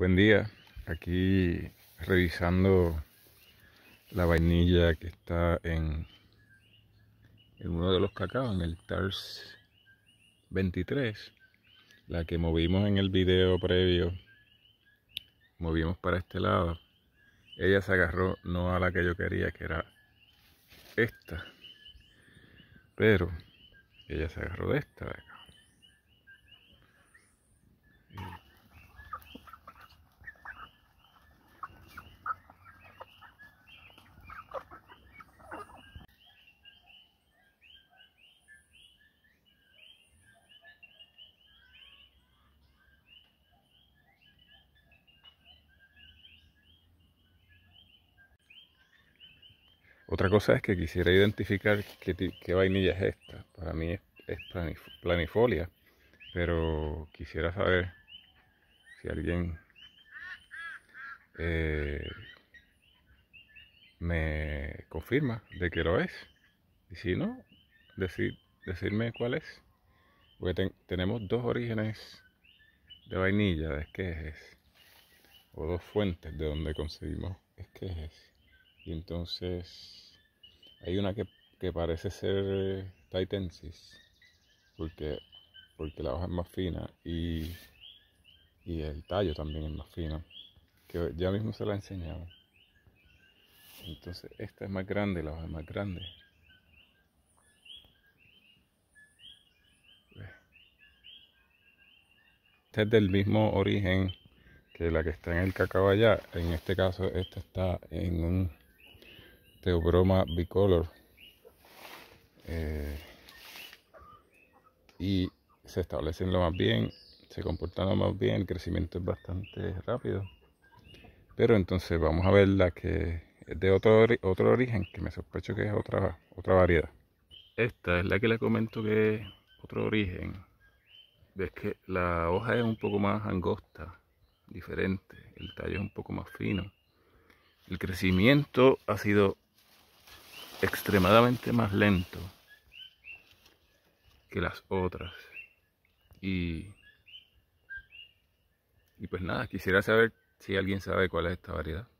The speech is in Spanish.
Buen día, aquí revisando la vainilla que está en, en uno de los cacao, en el TARS 23, la que movimos en el video previo, movimos para este lado. Ella se agarró no a la que yo quería, que era esta, pero ella se agarró de esta Otra cosa es que quisiera identificar qué, vainilla es esta. Para mí es, planifolia, pero quisiera saber si alguien eh, me confirma de que lo es. Y si no, decir, decirme cuál es. Porque tenemos dos orígenes de vainilla, de esquejes, o dos fuentes de donde conseguimos esquejes. Y entonces hay una que, parece ser Titensis, porque, porque la hoja es más fina y, y el tallo también es más fino, que ya mismo se la enseñaba. Entonces esta es más grande, la hoja es más grande. Esta es del mismo origen que la que está en el cacao allá. En este caso, esta está en un Teobroma bicolor. Eh, y se establecen lo más bien, se comportan lo más bien, el crecimiento es bastante rápido. Pero entonces vamos a ver la que es de otro, otro origen, que me sospecho que es otra, otra variedad. Esta es la que le comento que es otro origen. Ves que la hoja es un poco más angosta, diferente, el tallo es un poco más fino. El crecimiento ha sido extremadamente más lento que las otras. Y, y pues nada, quisiera saber si alguien sabe cuál es esta variedad.